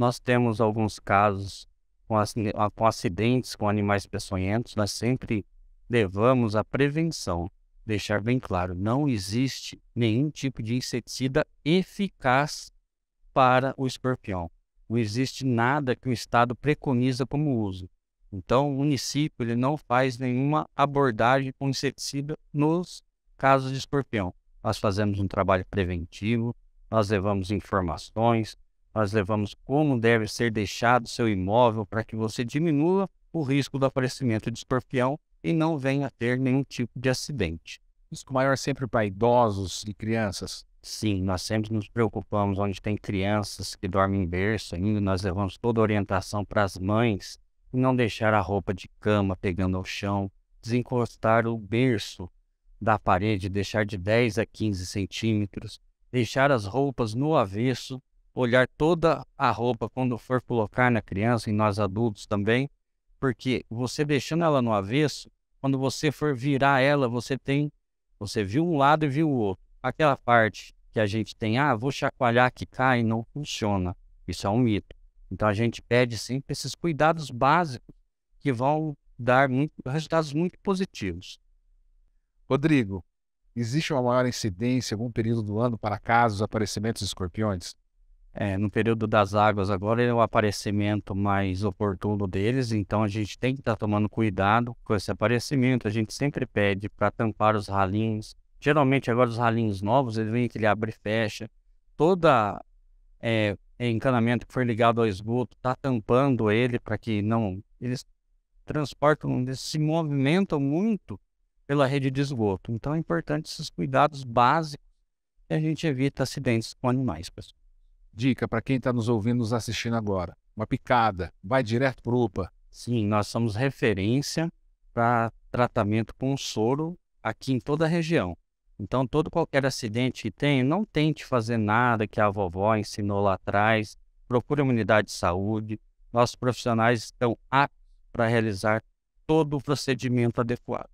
Nós temos alguns casos com, com acidentes com animais peçonhentos, nós sempre levamos a prevenção. Deixar bem claro, não existe nenhum tipo de inseticida eficaz para o escorpião. Não existe nada que o Estado preconiza como uso. Então, o município ele não faz nenhuma abordagem com inseticida nos casos de escorpião. Nós fazemos um trabalho preventivo, nós levamos informações, nós levamos como deve ser deixado seu imóvel para que você diminua o risco do aparecimento de escorpião e não venha a ter nenhum tipo de acidente. Risco maior sempre para idosos e crianças? Sim, nós sempre nos preocupamos onde tem crianças que dormem em berço ainda, nós levamos toda a orientação para as mães não deixar a roupa de cama pegando ao chão, desencostar o berço da parede, deixar de 10 a 15 centímetros, deixar as roupas no avesso olhar toda a roupa quando for colocar na criança e nós adultos também, porque você deixando ela no avesso, quando você for virar ela, você tem, você viu um lado e viu o outro. Aquela parte que a gente tem, ah, vou chacoalhar que cai, não funciona. Isso é um mito. Então a gente pede sempre esses cuidados básicos que vão dar muito, resultados muito positivos. Rodrigo, existe uma maior incidência em algum período do ano para casos aparecimentos de escorpiões? é, no período das águas agora é o aparecimento mais oportuno deles, então a gente tem que estar tá tomando cuidado com esse aparecimento. A gente sempre pede para tampar os ralinhos. Geralmente agora os ralinhos novos, ele vem que ele abre e fecha. Toda é, encanamento que for ligado ao esgoto está tampando ele para que não eles transportam, eles se movimentam muito pela rede de esgoto. Então é importante esses cuidados básicos e a gente evita acidentes com animais, pessoal. Dica para quem está nos ouvindo, nos assistindo agora. Uma picada, vai direto para UPA. Sim, nós somos referência para tratamento com soro aqui em toda a região. Então, todo qualquer acidente que tenha, não tente fazer nada que a vovó ensinou lá atrás. Procure uma unidade de saúde. Nossos profissionais estão aptos para realizar todo o procedimento adequado.